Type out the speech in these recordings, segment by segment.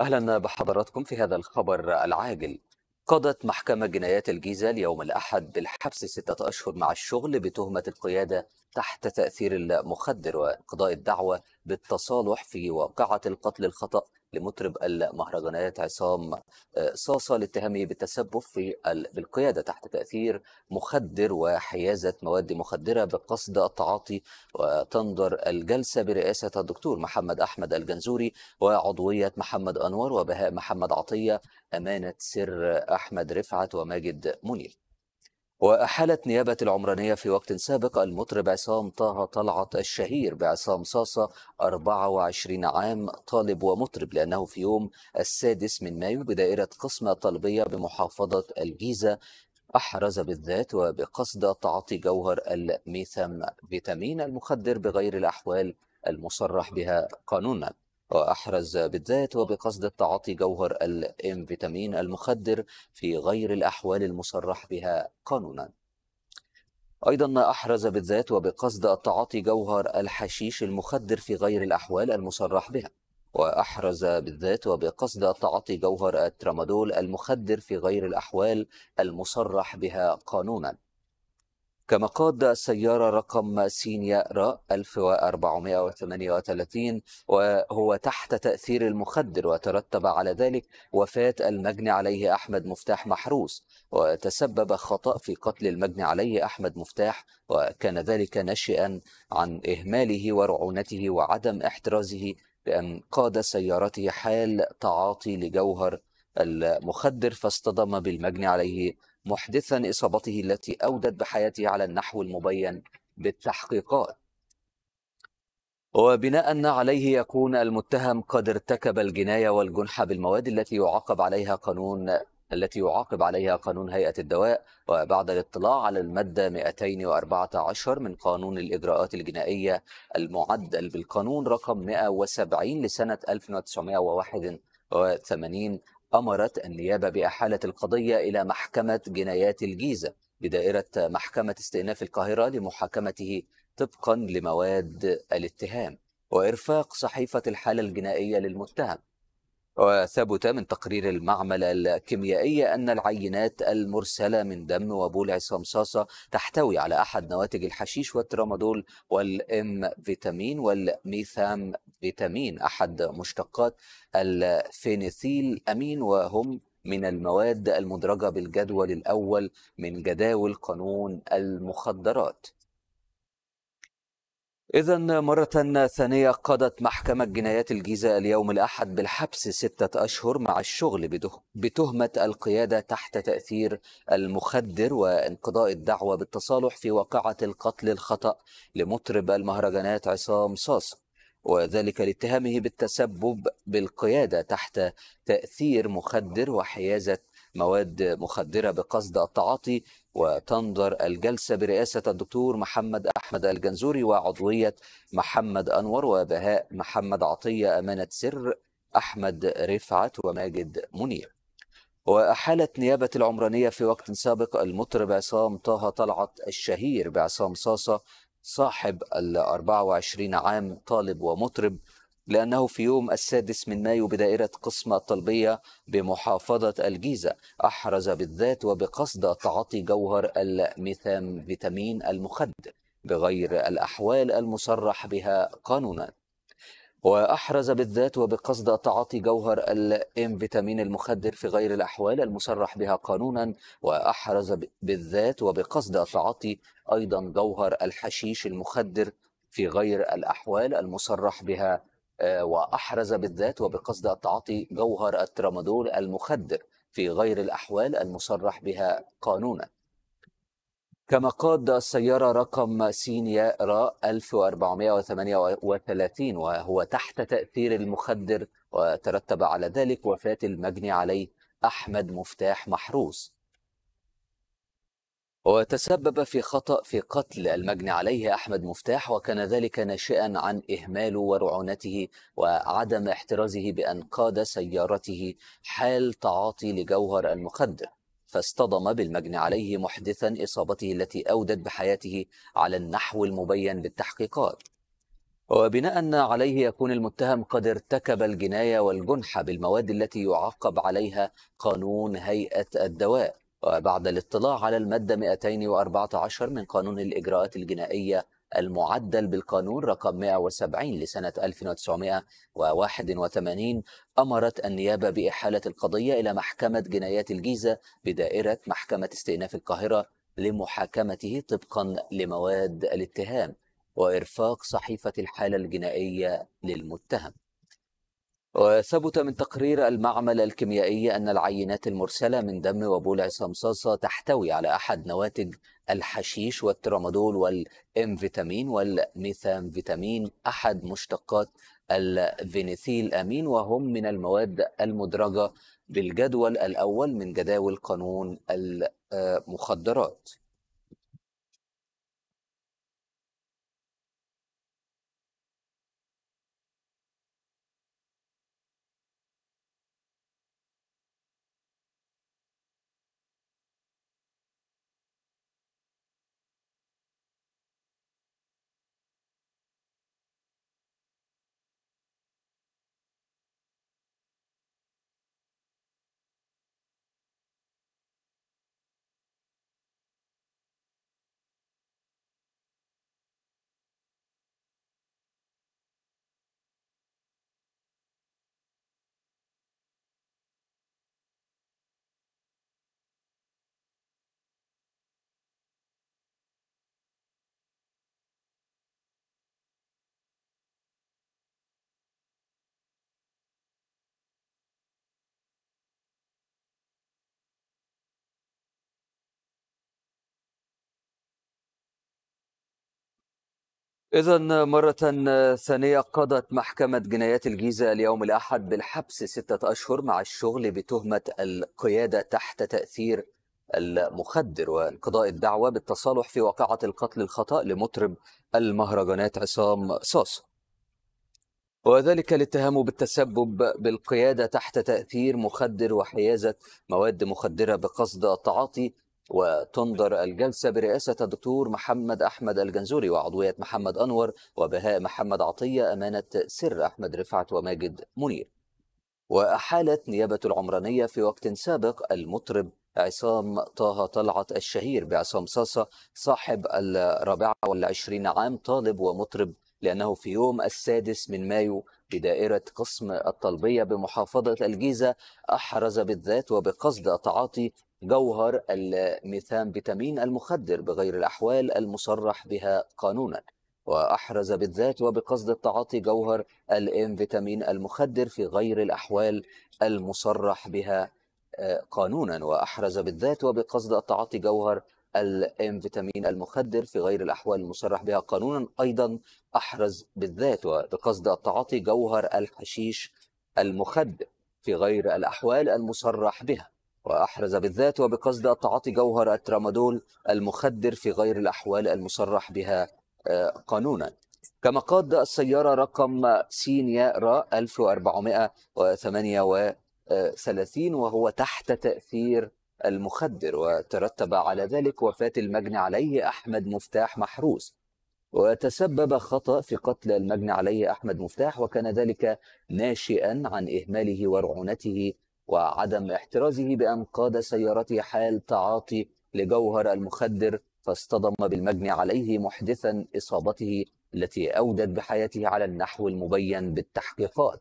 أهلا بحضراتكم في هذا الخبر العاجل قضت محكمة جنايات الجيزة اليوم الأحد بالحبس ستة أشهر مع الشغل بتهمة القيادة تحت تأثير المخدر وقضاء الدعوة بالتصالح في واقعة القتل الخطأ لمطرب المهرجانات عصام آه، صاصه لاتهامه بالتسبب في بالقياده تحت تاثير مخدر وحيازه مواد مخدره بقصد التعاطي وتنظر الجلسه برئاسه الدكتور محمد احمد الجنزوري وعضويه محمد انور وبهاء محمد عطيه امانه سر احمد رفعت وماجد منير وأحالت نيابة العمرانية في وقت سابق المطرب عصام طه طلعت الشهير بعصام صاصة 24 عام طالب ومطرب لأنه في يوم السادس من مايو بدائرة قسمة طلبية بمحافظة الجيزة أحرز بالذات وبقصد تعاطي جوهر الميثم فيتامين المخدر بغير الأحوال المصرح بها قانونا وأحرز بالذات وبقصد التعاطي جوهر الام فيتامين المخدر في غير الأحوال المصرح بها قانونا أيضا أحرز بالذات وبقصد التعاطي جوهر الحشيش المخدر في غير الأحوال المصرح بها وأحرز بالذات وبقصد التعاطي جوهر الترامادول المخدر في غير الأحوال المصرح بها قانونا كما قاد السيارة رقم سينيا راء 1438 وهو تحت تأثير المخدر وترتب على ذلك وفاة المجني عليه أحمد مفتاح محروس وتسبب خطأ في قتل المجني عليه أحمد مفتاح وكان ذلك ناشئا عن إهماله ورعونته وعدم احترازه بأن قاد سيارته حال تعاطي لجوهر المخدر فاصطدم بالمجني عليه محدثا إصابته التي أودت بحياته على النحو المبين بالتحقيقات وبناء عليه يكون المتهم قد ارتكب الجناية والجنح بالمواد التي يعاقب عليها قانون التي يعاقب عليها قانون هيئة الدواء وبعد الاطلاع على المادة 214 من قانون الإجراءات الجنائية المعدل بالقانون رقم 170 لسنة 1981 أمرت النيابة بإحالة القضية إلى محكمة جنايات الجيزة بدائرة محكمة استئناف القاهرة لمحاكمته طبقا لمواد الاتهام وإرفاق صحيفة الحالة الجنائية للمتهم وثبت من تقرير المعمل الكيميائي أن العينات المرسلة من دم وبولع صمصاصة تحتوي على أحد نواتج الحشيش والترامادول والإم فيتامين والميثام فيتامين أحد مشتقات الفينيثيل أمين وهم من المواد المدرجة بالجدول الأول من جداول قانون المخدرات إذا مرة ثانية قضت محكمة جنايات الجيزة اليوم الأحد بالحبس ستة أشهر مع الشغل بتهمة القيادة تحت تأثير المخدر وانقضاء الدعوة بالتصالح في واقعة القتل الخطأ لمطرب المهرجانات عصام صاصة وذلك لاتهامه بالتسبب بالقيادة تحت تأثير مخدر وحيازة مواد مخدرة بقصد التعاطي وتنظر الجلسة برئاسة الدكتور محمد أحمد الجنزوري وعضوية محمد أنور وبهاء محمد عطية أمانة سر أحمد رفعت وماجد منير وأحالت نيابة العمرانية في وقت سابق المطرب عصام طه طلعت الشهير بعصام صاصة صاحب ال 24 عام طالب ومطرب لأنه في يوم السادس من مايو بدائرة قسم الطلبية بمحافظة الجيزة أحرز بالذات وبقصد تعاطي جوهر الميثام فيتامين المخدر بغير الأحوال المصرح بها قانونا وأحرز بالذات وبقصد تعاطي جوهر الام فيتامين المخدر في غير الأحوال المصرح بها قانونا وأحرز بالذات وبقصد تعاطي أيضا جوهر الحشيش المخدر في غير الأحوال المصرح بها آه، وأحرز بالذات وبقصد التعاطي جوهر الترامادول المخدر في غير الأحوال المصرح بها قانونا كما قاد السيارة رقم سينيا را 1438 وهو تحت تأثير المخدر وترتب على ذلك وفاة المجني عليه أحمد مفتاح محروس وتسبب في خطأ في قتل المجني عليه أحمد مفتاح وكان ذلك ناشئا عن إهماله ورعونته وعدم احترازه بأن قاد سيارته حال تعاطي لجوهر المخدر فاصطدم بالمجني عليه محدثا إصابته التي أودت بحياته على النحو المبين بالتحقيقات وبناء عليه يكون المتهم قد ارتكب الجناية والجنح بالمواد التي يعاقب عليها قانون هيئة الدواء وبعد الاطلاع على المادة 214 من قانون الإجراءات الجنائية المعدل بالقانون رقم 170 لسنة 1981 أمرت النيابة بإحالة القضية إلى محكمة جنايات الجيزة بدائرة محكمة استئناف القاهرة لمحاكمته طبقا لمواد الاتهام وإرفاق صحيفة الحالة الجنائية للمتهم وثبت من تقرير المعمل الكيميائي أن العينات المرسلة من دم وبول عصام صاصة تحتوي على أحد نواتج الحشيش والترامادول والإنفيتامين والميثامفيتامين أحد مشتقات الفينيثيل أمين وهم من المواد المدرجة بالجدول الأول من جداول قانون المخدرات إذا مرة ثانية قضت محكمة جنايات الجيزة اليوم الأحد بالحبس ستة أشهر مع الشغل بتهمة القيادة تحت تأثير المخدر وانقضاء الدعوة بالتصالح في واقعة القتل الخطأ لمطرب المهرجانات عصام صاص وذلك الاتهام بالتسبب بالقيادة تحت تأثير مخدر وحيازة مواد مخدرة بقصد التعاطي وتنظر الجلسة برئاسة الدكتور محمد أحمد الجنزوري وعضوية محمد أنور وبهاء محمد عطية أمانة سر أحمد رفعت وماجد منير وأحالت نيابة العمرانية في وقت سابق المطرب عصام طه طلعت الشهير بعصام صاصة صاحب الرابعة والعشرين عام طالب ومطرب لأنه في يوم السادس من مايو بدائرة قسم الطلبية بمحافظة الجيزة أحرز بالذات وبقصد التعاطي جوهر الميثان فيتامين المخدر بغير الأحوال المصرح بها قانونا وأحرز بالذات وبقصد التعاطي جوهر الإم فيتامين المخدر في غير الأحوال المصرح بها آه، قانونا وأحرز بالذات وبقصد التعاطي جوهر الام فيتامين المخدر في غير الاحوال المصرح بها قانونا ايضا احرز بالذات وبقصد التعاطي جوهر الحشيش المخدر في غير الاحوال المصرح بها وأحرز بالذات وبقصد تعاطي جوهر الترامادول المخدر في غير الأحوال المصرح بها آه، قانونا كما قاد السيارة رقم سين ياء را 1438 وهو تحت تأثير المخدر وترتب على ذلك وفاة المجني عليه أحمد مفتاح محروس وتسبب خطأ في قتل المجني عليه أحمد مفتاح وكان ذلك ناشئا عن إهماله ورعونته وعدم احترازه بأن قاد سيارته حال تعاطي لجوهر المخدر فاصطدم بالمجني عليه محدثا إصابته التي أودت بحياته على النحو المبين بالتحقيقات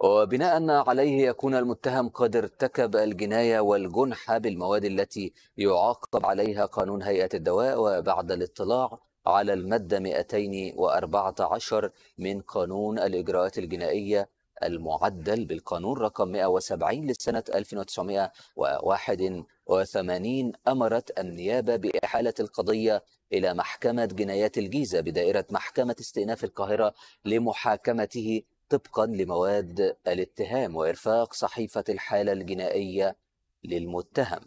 وبناء عليه يكون المتهم قد ارتكب الجناية والجنحة بالمواد التي يعاقب عليها قانون هيئة الدواء وبعد الاطلاع على المادة 214 من قانون الإجراءات الجنائية المعدل بالقانون رقم 170 لسنة 1981 أمرت النيابة بإحالة القضية إلى محكمة جنايات الجيزة بدائرة محكمة استئناف القاهرة لمحاكمته طبقا لمواد الاتهام وإرفاق صحيفة الحالة الجنائية للمتهم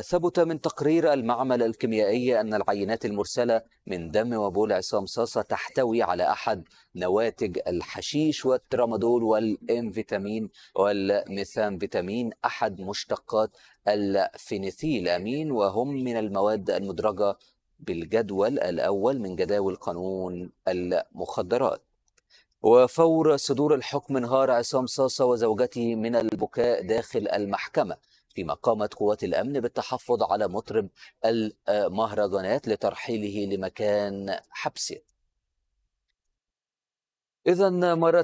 ثبت من تقرير المعمل الكيميائي أن العينات المرسلة من دم وبول عصام صاصة تحتوي على أحد نواتج الحشيش والترامادول والإنفيتامين والميثان فيتامين أحد مشتقات الفينيثيل أمين وهم من المواد المدرجة بالجدول الأول من جداول قانون المخدرات وفور صدور الحكم انهار عصام صاصة وزوجته من البكاء داخل المحكمة فيما قامت قوات الأمن بالتحفظ على مطرب المهرجانات لترحيله لمكان حبسه إذا مرة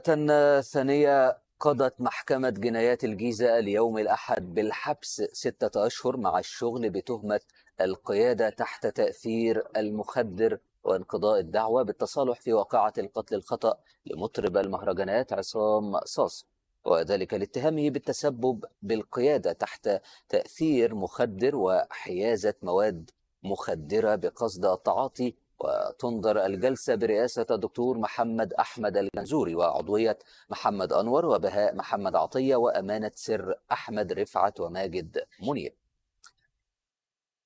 ثانية قضت محكمة جنايات الجيزة اليوم الأحد بالحبس ستة أشهر مع الشغل بتهمة القيادة تحت تأثير المخدر وانقضاء الدعوة بالتصالح في واقعة القتل الخطأ لمطرب المهرجانات عصام صاص وذلك لاتهامه بالتسبب بالقيادة تحت تأثير مخدر وحيازة مواد مخدرة بقصد التعاطي وتنظر الجلسة برئاسة الدكتور محمد أحمد المنزوري وعضوية محمد أنور وبهاء محمد عطية وأمانة سر أحمد رفعت وماجد منير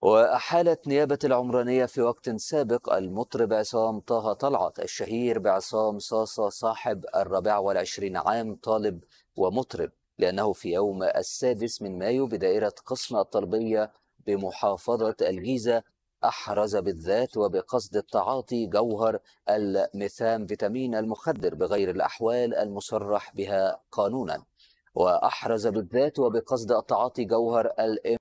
وأحالت نيابة العمرانية في وقت سابق المطرب عصام طه طلعت الشهير بعصام صاصة صاحب الرابع والعشرين عام طالب ومطرب لأنه في يوم السادس من مايو بدائرة قسم الطلبية بمحافظة الجيزة أحرز بالذات وبقصد التعاطي جوهر الميثام فيتامين المخدر بغير الأحوال المصرح بها قانونا وأحرز بالذات وبقصد التعاطي جوهر الام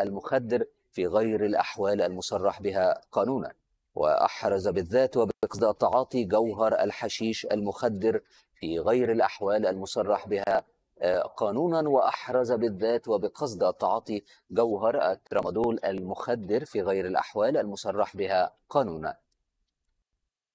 المخدر في غير الأحوال المصرح بها قانونا وأحرز بالذات وبقصد التعاطي جوهر الحشيش المخدر في غير الأحوال المصرح بها آه، قانونا وأحرز بالذات وبقصد تعاطي جوهر الترامادول المخدر في غير الأحوال المصرح بها قانونا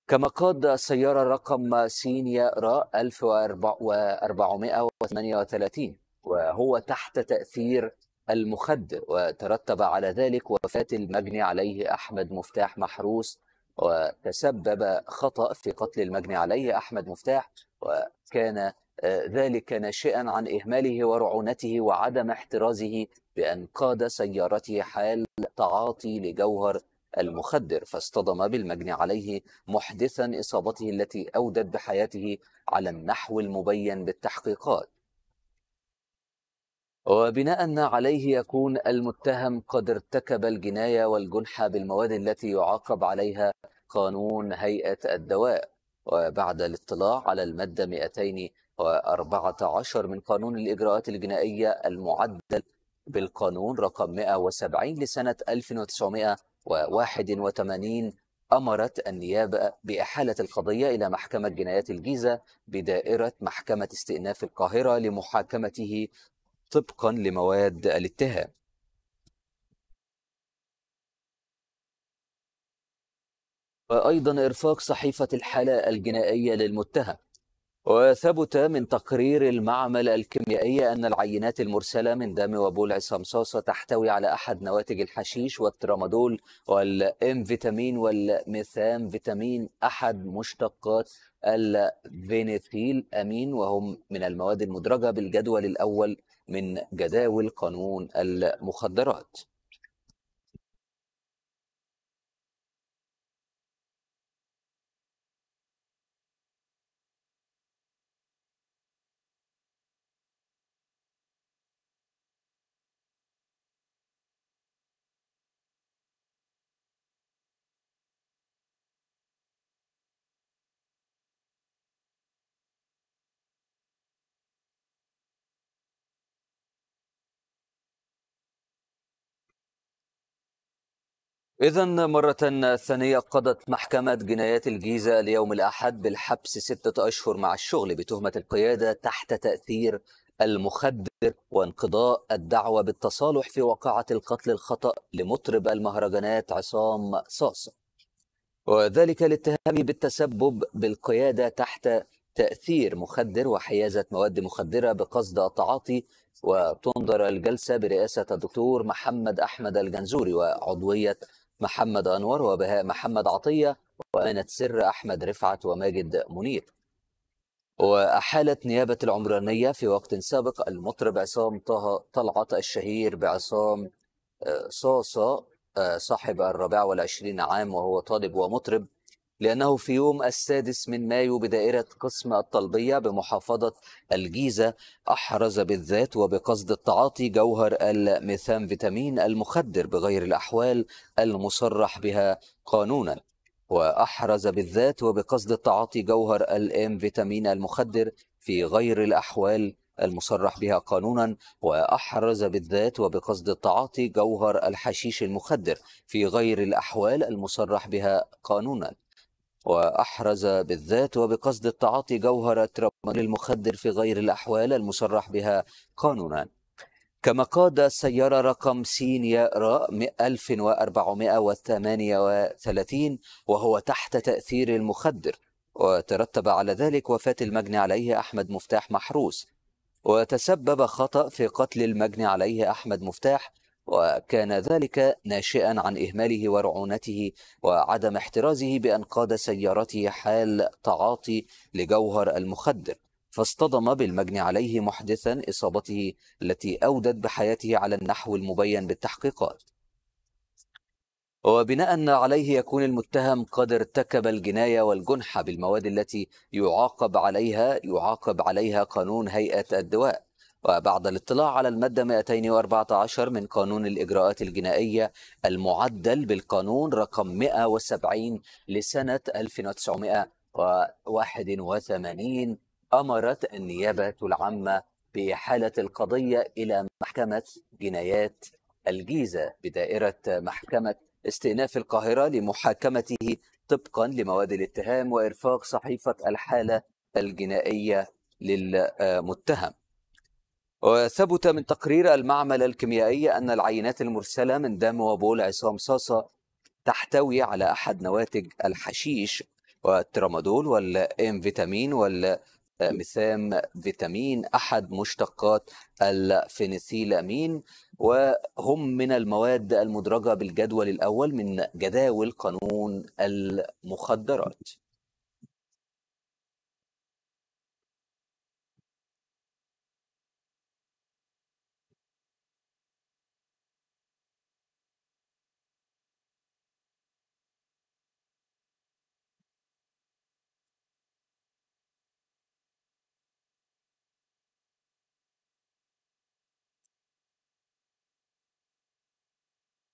كما قاد السيارة رقم سين ياء راء 1438 وهو تحت تأثير المخدر وترتب على ذلك وفاة المجني عليه أحمد مفتاح محروس وتسبب خطأ في قتل المجني عليه أحمد مفتاح وكان آه، ذلك ناشئا عن إهماله ورعونته وعدم احترازه بأن قاد سيارته حال تعاطي لجوهر المخدر فاصطدم بالمجني عليه محدثا إصابته التي أودت بحياته على النحو المبين بالتحقيقات وبناء عليه يكون المتهم قد ارتكب الجناية والجنح بالمواد التي يعاقب عليها قانون هيئة الدواء وبعد الاطلاع على المادة 214 من قانون الإجراءات الجنائية المعدل بالقانون رقم 170 لسنة 1981 أمرت النيابة بإحالة القضية إلى محكمة جنايات الجيزة بدائرة محكمة استئناف القاهرة لمحاكمته طبقا لمواد الاتهام وأيضا إرفاق صحيفة الحالة الجنائية للمتهم وثبت من تقرير المعمل الكيميائي أن العينات المرسلة من دم وبول عصام صاصة تحتوي على أحد نواتج الحشيش والترامادول والإم فيتامين والميثام فيتامين أحد مشتقات الفينيثيل أمين وهم من المواد المدرجة بالجدول الأول من جداول قانون المخدرات إذا مرة ثانية قضت محكمة جنايات الجيزة اليوم الأحد بالحبس ستة أشهر مع الشغل بتهمة القيادة تحت تأثير المخدر وانقضاء الدعوة بالتصالح في واقعة القتل الخطأ لمطرب المهرجانات عصام صاصة وذلك لاتهامه بالتسبب بالقيادة تحت تأثير مخدر وحيازة مواد مخدرة بقصد التعاطي وتنظر الجلسة برئاسة الدكتور محمد أحمد الجنزوري وعضوية محمد أنور وبهاء محمد عطية وأنا سر أحمد رفعت وماجد منير وأحالت نيابة العمرانية في وقت سابق المطرب عصام طه طلعت الشهير بعصام آه، صاصة آه، صاحب الرابعة والعشرين عام وهو طالب ومطرب لأنه في يوم السادس من مايو بدائرة قسم الطلبية بمحافظة الجيزة أحرز بالذات وبقصد التعاطي جوهر الميثام فيتامين المخدر بغير الأحوال المصرح بها قانونا وأحرز بالذات وبقصد التعاطي جوهر الام فيتامين المخدر في غير الأحوال المصرح بها قانونا وأحرز بالذات وبقصد التعاطي جوهر الحشيش المخدر في غير الأحوال المصرح بها قانونا وأحرز بالذات وبقصد التعاطي جوهرة رمان المخدر في غير الأحوال المصرح بها قانونا كما قاد السيارة رقم سين ياء راء 1438 وهو تحت تأثير المخدر وترتب على ذلك وفاة المجني عليه أحمد مفتاح محروس وتسبب خطأ في قتل المجني عليه أحمد مفتاح وكان ذلك ناشئا عن إهماله ورعونته وعدم احترازه بأن قاد سيارته حال تعاطي لجوهر المخدر فاصطدم بالمجني عليه محدثا إصابته التي أودت بحياته على النحو المبين بالتحقيقات وبناء عليه يكون المتهم قد ارتكب الجناية والجنحه بالمواد التي يعاقب عليها يعاقب عليها قانون هيئة الدواء وبعد الاطلاع على المادة 214 من قانون الإجراءات الجنائية المعدل بالقانون رقم 170 لسنة 1981 أمرت النيابة العامة بإحالة القضية إلى محكمة جنايات الجيزة بدائرة محكمة استئناف القاهرة لمحاكمته طبقا لمواد الاتهام وإرفاق صحيفة الحالة الجنائية للمتهم وثبت من تقرير المعمل الكيميائي أن العينات المرسلة من دم وبول عصام صاصة تحتوي على أحد نواتج الحشيش والترامادول والام فيتامين والميثام فيتامين أحد مشتقات الفينيثيلامين وهم من المواد المدرجة بالجدول الأول من جداول قانون المخدرات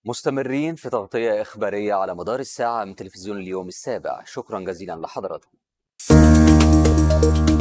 مستمرين في تغطية إخبارية على مدار الساعة من تلفزيون اليوم السابع شكرا جزيلا لحضراتكم